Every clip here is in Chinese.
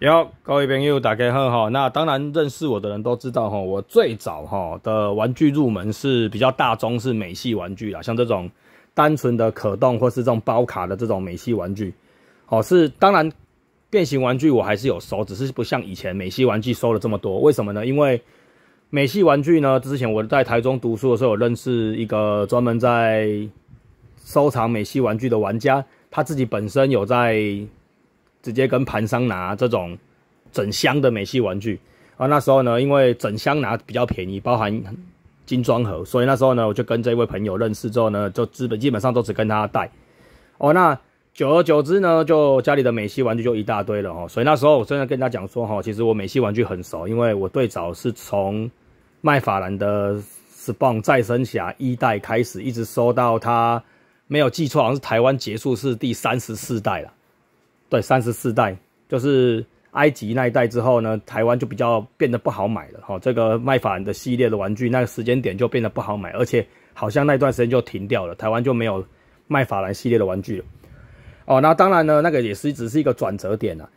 有各位朋友大家很哈。那当然认识我的人都知道哈，我最早哈的玩具入门是比较大众，是美系玩具啦，像这种单纯的可动或是这种包卡的这种美系玩具，哦是当然变形玩具我还是有收，只是不像以前美系玩具收了这么多，为什么呢？因为美系玩具呢，之前我在台中读书的时候，有认识一个专门在收藏美系玩具的玩家，他自己本身有在。直接跟盘商拿这种整箱的美系玩具啊，那时候呢，因为整箱拿比较便宜，包含精装盒，所以那时候呢，我就跟这位朋友认识之后呢，就基本基本上都只跟他带哦。那久而久之呢，就家里的美系玩具就一大堆了哦。所以那时候我真的跟他讲说哈，其实我美系玩具很熟，因为我最早是从麦法兰的 s 斯邦再生侠一代开始，一直收到他没有记错，好像是台湾结束是第三十四代了。对，三十四代就是埃及那一代之后呢，台湾就比较变得不好买了哈。这个麦法兰的系列的玩具，那个时间点就变得不好买，而且好像那段时间就停掉了，台湾就没有麦法兰系列的玩具了。哦，那当然呢，那个也是只是一个转折点啊。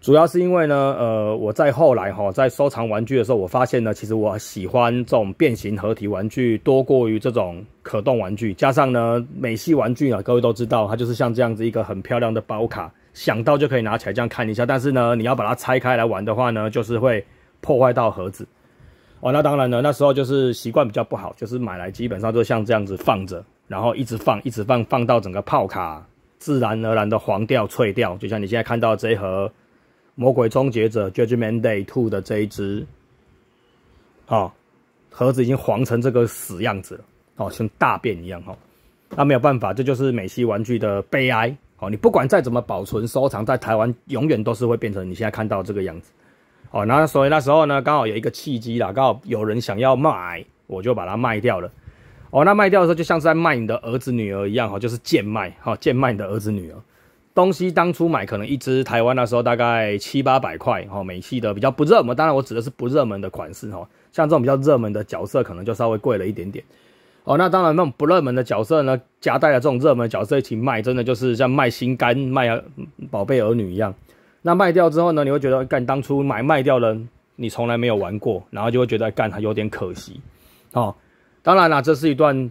主要是因为呢，呃，我在后来哈在收藏玩具的时候，我发现呢，其实我喜欢这种变形合体玩具多过于这种可动玩具，加上呢美系玩具啊，各位都知道，它就是像这样子一个很漂亮的包卡。想到就可以拿起来这样看一下，但是呢，你要把它拆开来玩的话呢，就是会破坏到盒子哦。那当然了，那时候就是习惯比较不好，就是买来基本上就像这样子放着，然后一直放，一直放，放到整个泡卡自然而然的黄掉、脆掉。就像你现在看到这一盒《魔鬼终结者 j u d g m e n t Day 2》的这一只哦，盒子已经黄成这个死样子了，哦，像大便一样哈。那没有办法，这就是美系玩具的悲哀。哦，你不管再怎么保存收藏，在台湾永远都是会变成你现在看到这个样子。哦，那所以那时候呢，刚好有一个契机啦，刚好有人想要买，我就把它卖掉了。哦，那卖掉的时候就像是在卖你的儿子女儿一样，哈，就是贱卖，哈，贱卖你的儿子女儿。东西当初买可能一支台湾那时候大概七八百块，哈，美系的比较不热门，当然我指的是不热门的款式，哈，像这种比较热门的角色可能就稍微贵了一点点。哦，那当然，那种不热门的角色呢，夹带了这种热门角色一起卖，真的就是像卖心肝、卖儿宝贝儿女一样。那卖掉之后呢，你会觉得干当初买卖掉了，你从来没有玩过，然后就会觉得干还有点可惜。哦，当然了，这是一段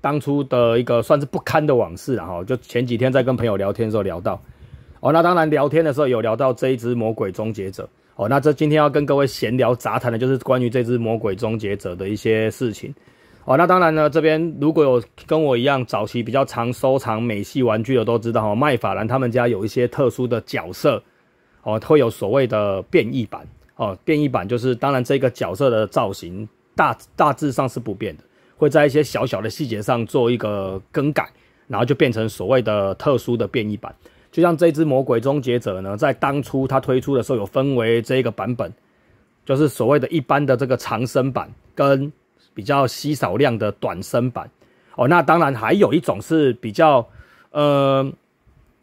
当初的一个算是不堪的往事了哈。就前几天在跟朋友聊天的时候聊到，哦，那当然聊天的时候有聊到这一只魔鬼终结者。哦，那这今天要跟各位闲聊杂谈的，就是关于这只魔鬼终结者的一些事情。哦，那当然呢。这边如果有跟我一样早期比较常收藏美系玩具的，都知道哈，麦法兰他们家有一些特殊的角色，哦，会有所谓的变异版。哦，变异版就是当然这个角色的造型大大致上是不变的，会在一些小小的细节上做一个更改，然后就变成所谓的特殊的变异版。就像这只魔鬼终结者呢，在当初它推出的时候，有分为这个版本，就是所谓的一般的这个长生版跟。比较稀少量的短身版哦，那当然还有一种是比较，呃，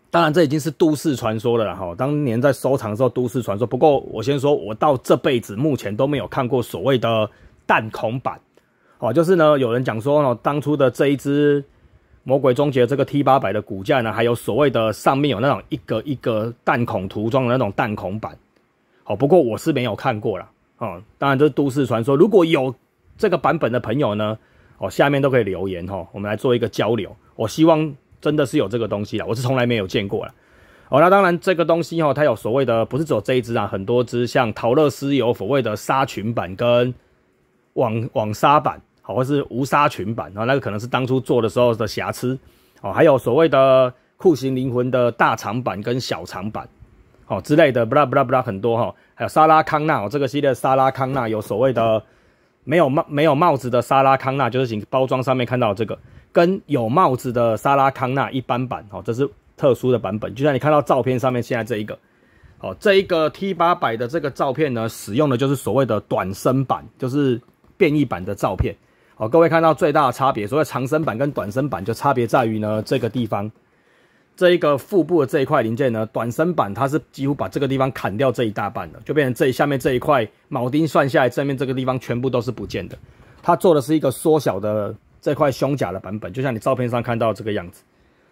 当然这已经是都市传说了哈。当年在收藏的时候，都市传说。不过我先说，我到这辈子目前都没有看过所谓的弹孔版哦，就是呢，有人讲说哦，当初的这一只魔鬼终结这个 T 八百的骨架呢，还有所谓的上面有那种一个一个弹孔涂装的那种弹孔版，哦，不过我是没有看过了哦，当然这是都市传说，如果有。这个版本的朋友呢，哦，下面都可以留言哈，我们来做一个交流。我希望真的是有这个东西啦，我是从来没有见过啦。哦，那当然这个东西哈，它有所谓的，不是只有这一支啊，很多支，像陶乐斯有所谓的纱裙版跟网网纱版，好，或是无纱裙版啊，那个可能是当初做的时候的瑕疵哦，还有所谓的酷型灵魂的大长版跟小长版哦之类的，布拉布拉布拉很多哈，还有沙拉康纳哦，这个系列沙拉康纳有所谓的。没有帽没有帽子的沙拉康纳，就是请包装上面看到这个，跟有帽子的沙拉康纳一般版哦，这是特殊的版本。就像你看到照片上面现在这一个，哦，这一个 T 八百的这个照片呢，使用的就是所谓的短身版，就是变异版的照片。哦，各位看到最大的差别，所谓长身版跟短身版就差别在于呢，这个地方。这一个腹部的这一块零件呢，短身版它是几乎把这个地方砍掉这一大半了，就变成这下面这一块铆钉算下来，正面这个地方全部都是不见的。它做的是一个缩小的这块胸甲的版本，就像你照片上看到这个样子。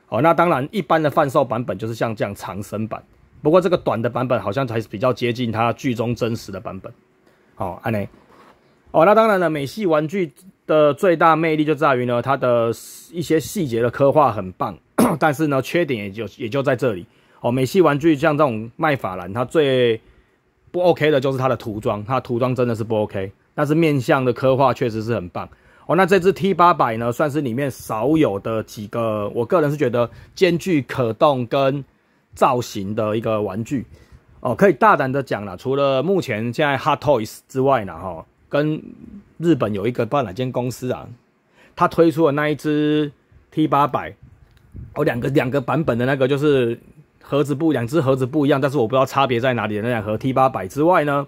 好，那当然一般的贩售版本就是像这样长身版，不过这个短的版本好像还是比较接近它剧中真实的版本。好，安内。哦，那当然了，美系玩具。的最大魅力就在于呢，它的一些细节的刻画很棒，但是呢，缺点也就也就在这里哦。美系玩具像这种麦法兰，它最不 OK 的就是它的涂装，它涂装真的是不 OK。但是面向的刻画确实是很棒哦。那这只 T 八百呢，算是里面少有的几个，我个人是觉得兼具可动跟造型的一个玩具哦。可以大胆的讲了，除了目前现在 h o t Toys 之外呢，哈。跟日本有一个不知道哪间公司啊，他推出的那一只 T 八百，哦，两个两个版本的那个就是盒子不两只盒子不一样，但是我不知道差别在哪里。那两盒 T 八百之外呢，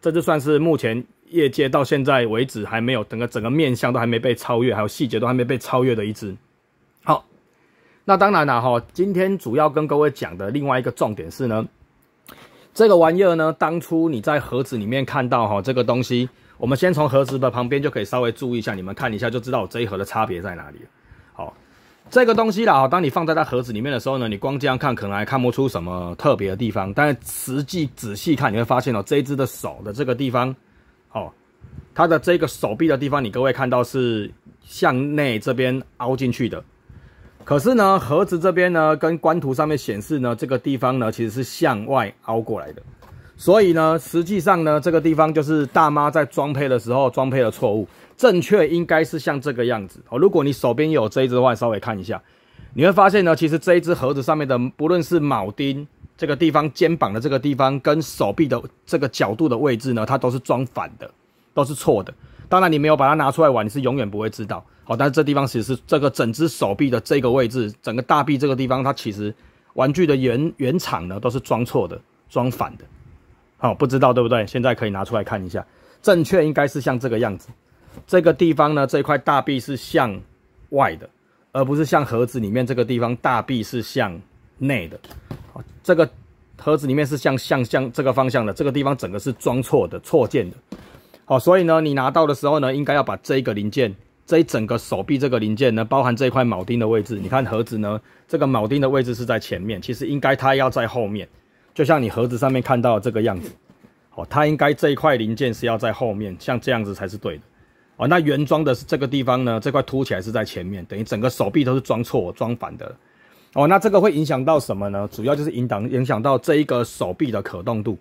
这就算是目前业界到现在为止还没有整个整个面相都还没被超越，还有细节都还没被超越的一只。好，那当然了哈，今天主要跟各位讲的另外一个重点是呢，这个玩意儿呢，当初你在盒子里面看到哈这个东西。我们先从盒子的旁边就可以稍微注意一下，你们看一下就知道这一盒的差别在哪里。好，这个东西啦，当你放在它盒子里面的时候呢，你光这样看可能还看不出什么特别的地方，但是实际仔细看，你会发现哦，这只的手的这个地方，哦，它的这个手臂的地方，你各位看到是向内这边凹进去的，可是呢，盒子这边呢，跟官图上面显示呢，这个地方呢其实是向外凹过来的。所以呢，实际上呢，这个地方就是大妈在装配的时候装配的错误。正确应该是像这个样子哦。如果你手边有这一只的话，稍微看一下，你会发现呢，其实这一只盒子上面的，不论是铆钉这个地方、肩膀的这个地方跟手臂的这个角度的位置呢，它都是装反的，都是错的。当然，你没有把它拿出来玩，你是永远不会知道。好，但是这地方其实是这个整只手臂的这个位置，整个大臂这个地方，它其实玩具的原原厂呢都是装错的，装反的。好，不知道对不对？现在可以拿出来看一下。正确应该是像这个样子。这个地方呢，这块大臂是向外的，而不是像盒子里面这个地方大臂是向内的。这个盒子里面是向向向这个方向的。这个地方整个是装错的，错件的。好，所以呢，你拿到的时候呢，应该要把这个零件，这一整个手臂这个零件呢，包含这一块铆钉的位置。你看盒子呢，这个铆钉的位置是在前面，其实应该它要在后面。就像你盒子上面看到这个样子，哦，它应该这一块零件是要在后面，像这样子才是对的，哦，那原装的是这个地方呢，这块凸起来是在前面，等于整个手臂都是装错装反的，哦，那这个会影响到什么呢？主要就是影导影响到这一个手臂的可动度，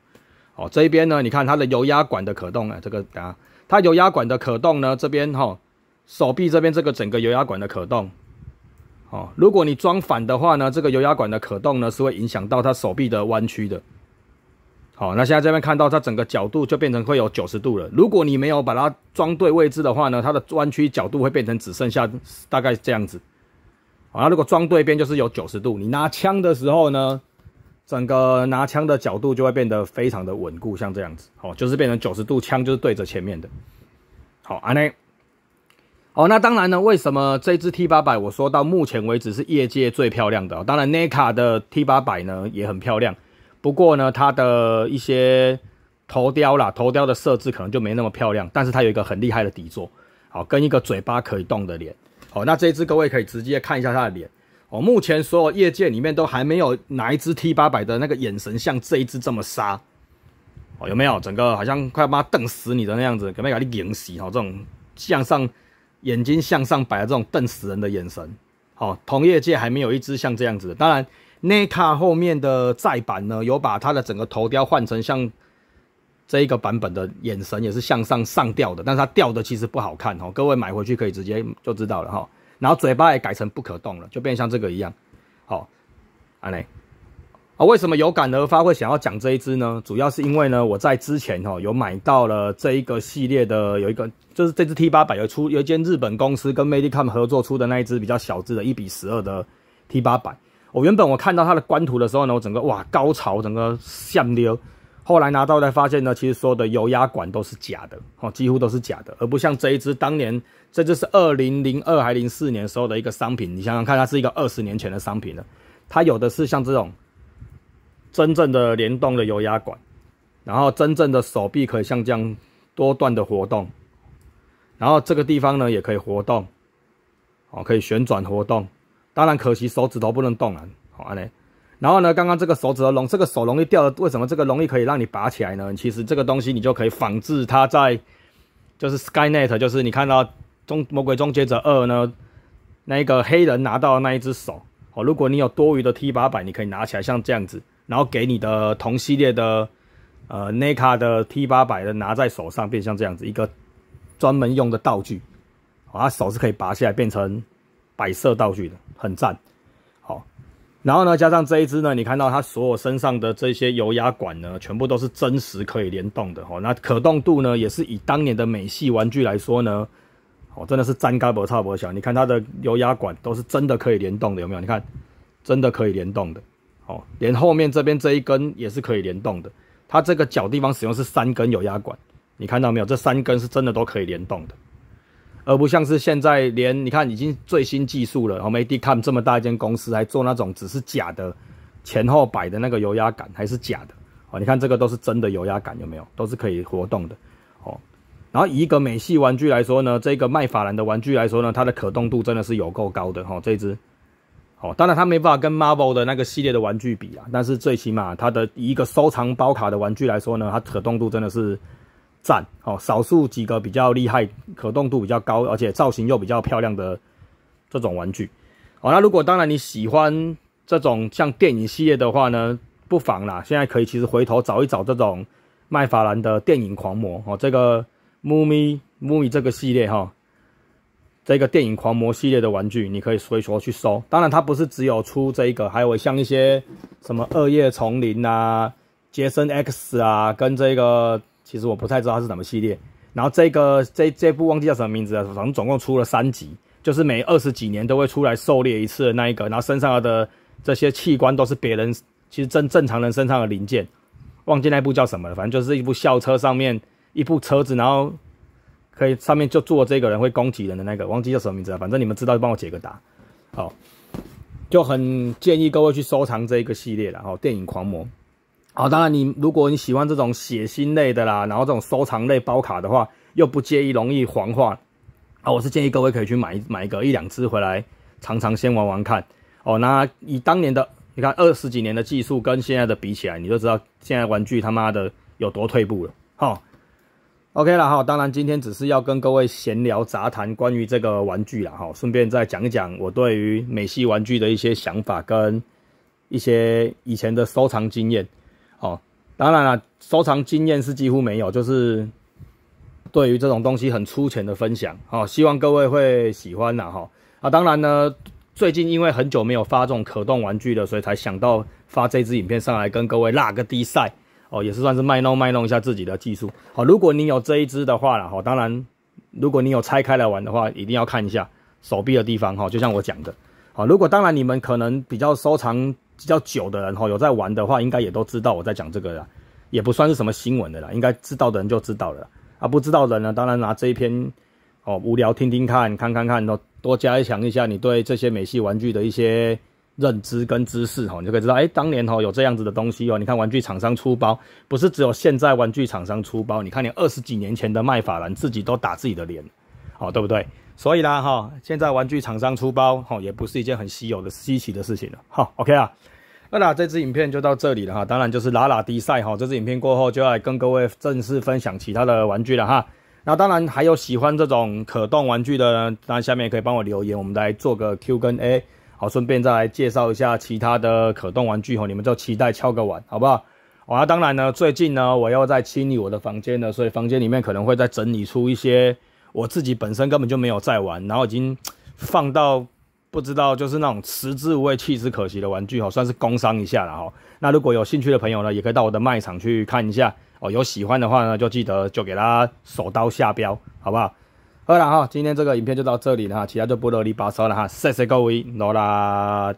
哦，这一边呢，你看它的油压管的可动啊，这个等下，它油压管的可动呢，这边哈，手臂这边这个整个油压管的可动。哦，如果你装反的话呢，这个油压管的可动呢是会影响到它手臂的弯曲的。好，那现在这边看到它整个角度就变成会有九十度了。如果你没有把它装对位置的话呢，它的弯曲角度会变成只剩下大概这样子。好，如果装对边就是有九十度，你拿枪的时候呢，整个拿枪的角度就会变得非常的稳固，像这样子。哦，就是变成九十度，枪就是对着前面的。好，安内。哦，那当然呢。为什么这只 T 八百我说到目前为止是业界最漂亮的？当然 n e k a 的 T 八百呢也很漂亮，不过呢，它的一些头雕啦、头雕的设置可能就没那么漂亮。但是它有一个很厉害的底座，好，跟一个嘴巴可以动的脸。哦，那这一只各位可以直接看一下它的脸。哦，目前所有业界里面都还没有哪一只 T 八百的那个眼神像这一只这么杀。哦，有没有？整个好像快妈瞪死你的那样子，搞没搞给你影戏？哦，这种向上。眼睛向上摆的这种瞪死人的眼神，好，同业界还没有一只像这样子的。当然，NECA 后面的再版呢，有把它的整个头雕换成像这一个版本的眼神，也是向上上吊的，但是它吊的其实不好看哦。各位买回去可以直接就知道了哈。然后嘴巴也改成不可动了，就变像这个一样。好，安雷。啊，为什么有感而发会想要讲这一只呢？主要是因为呢，我在之前哦有买到了这一个系列的有一个，就是这只 T 八百有出有一间日本公司跟 m e d i c o m 合作出的那一只比较小只的一比十二的 T 八百。我原本我看到它的官图的时候呢，我整个哇高潮整个像溜。后来拿到才发现呢，其实所有的油压管都是假的，哦几乎都是假的，而不像这一只当年这就是二零零二还零四年时候的一个商品，你想想看，它是一个二十年前的商品了，它有的是像这种。真正的联动的油压管，然后真正的手臂可以像这样多段的活动，然后这个地方呢也可以活动，哦可以旋转活动。当然可惜手指头不能动了，好安然后呢，刚刚这个手指的龙，这个手容易掉，为什么这个容易可以让你拔起来呢？其实这个东西你就可以仿制它在，就是 SkyNet，就是你看到终魔鬼终结者二呢，那个黑人拿到那一只手，哦，如果你有多余的 T 八百，你可以拿起来像这样子。然后给你的同系列的，呃，Neca 的 T 八百的拿在手上，变像这样子一个专门用的道具，啊，手是可以拔下来变成摆设道具的，很赞。好，然后呢，加上这一只呢，你看到它所有身上的这些油压管呢，全部都是真实可以联动的。哦，那可动度呢，也是以当年的美系玩具来说呢，哦，真的是粘高不差不小。你看它的油压管都是真的可以联动的，有没有？你看，真的可以联动的。哦，连后面这边这一根也是可以联动的。它这个脚地方使用是三根有压管，你看到没有？这三根是真的都可以联动的，而不像是现在连你看已经最新技术了，然后 Madcom 这么大一间公司还做那种只是假的前后摆的那个油压杆，还是假的。哦，你看这个都是真的油压杆，有没有？都是可以活动的。哦，然后一个美系玩具来说呢，这个麦法兰的玩具来说呢，它的可动度真的是有够高的。哈，这只。哦，当然它没办法跟 Marvel 的那个系列的玩具比啊，但是最起码它的一个收藏包卡的玩具来说呢，它可动度真的是赞哦。少数几个比较厉害，可动度比较高，而且造型又比较漂亮的这种玩具哦。那如果当然你喜欢这种像电影系列的话呢，不妨啦，现在可以其实回头找一找这种麦法兰的电影狂魔哦，这个 m u m i m u m i 这个系列哈。这个电影狂魔系列的玩具，你可以随手去搜。当然，它不是只有出这一个，还有像一些什么《二叶丛林》啊，《杰森 X》啊，跟这个，其实我不太知道它是什么系列。然后这个这这部忘记叫什么名字了，反正总共出了三集，就是每二十几年都会出来狩猎一次的那一个，然后身上的这些器官都是别人，其实正正常人身上的零件。忘记那部叫什么了，反正就是一部校车上面一部车子，然后。可以上面就做这个人会攻击人的那个，忘记叫什么名字了，反正你们知道就帮我解个答。好，就很建议各位去收藏这个系列了。哦，电影狂魔。好，当然你如果你喜欢这种血腥类的啦，然后这种收藏类包卡的话，又不介意容易黄化，啊，我是建议各位可以去买买一个一两只回来，尝尝先玩玩看。哦，那以当年的你看二十几年的技术跟现在的比起来，你就知道现在玩具他妈的有多退步了。哈。OK 了哈，当然今天只是要跟各位闲聊杂谈关于这个玩具了哈，顺便再讲一讲我对于美系玩具的一些想法跟一些以前的收藏经验哦。当然了，收藏经验是几乎没有，就是对于这种东西很粗浅的分享哦，希望各位会喜欢啦哈。啊，当然呢，最近因为很久没有发这种可动玩具了，所以才想到发这支影片上来跟各位拉个低塞。哦，也是算是卖弄卖弄一下自己的技术。好，如果你有这一支的话了，哈，当然，如果你有拆开来玩的话，一定要看一下手臂的地方，哈，就像我讲的。好，如果当然你们可能比较收藏比较久的人，哈，有在玩的话，应该也都知道我在讲这个啦，也不算是什么新闻的啦，应该知道的人就知道了。啊，不知道的人呢，当然拿这一篇哦，无聊听听看，看看看，多加强一下你对这些美系玩具的一些。认知跟知识哈，你就可以知道，哎，当年哈有这样子的东西哦。你看玩具厂商出包，不是只有现在玩具厂商出包。你看你二十几年前的麦法兰自己都打自己的脸，哦，对不对？所以啦哈，现在玩具厂商出包哈，也不是一件很稀有的稀奇的事情了哈。OK 啊，那啦，这支影片就到这里了哈。当然就是啦啦迪赛哈，这支影片过后就要跟各位正式分享其他的玩具了哈。那当然还有喜欢这种可动玩具的，那下面可以帮我留言，我们来做个 Q 跟 A。好，顺便再来介绍一下其他的可动玩具哦，你们就期待敲个碗，好不好？啊，当然呢，最近呢，我要在清理我的房间呢，所以房间里面可能会再整理出一些我自己本身根本就没有在玩，然后已经放到不知道就是那种食之无畏、弃之可惜的玩具哦，算是工伤一下了哈。那如果有兴趣的朋友呢，也可以到我的卖场去看一下哦。有喜欢的话呢，就记得就给他手刀下标，好不好？好了哈，今天这个影片就到这里了哈，其他就不啰里吧嗦了哈，谢谢各位，落啦。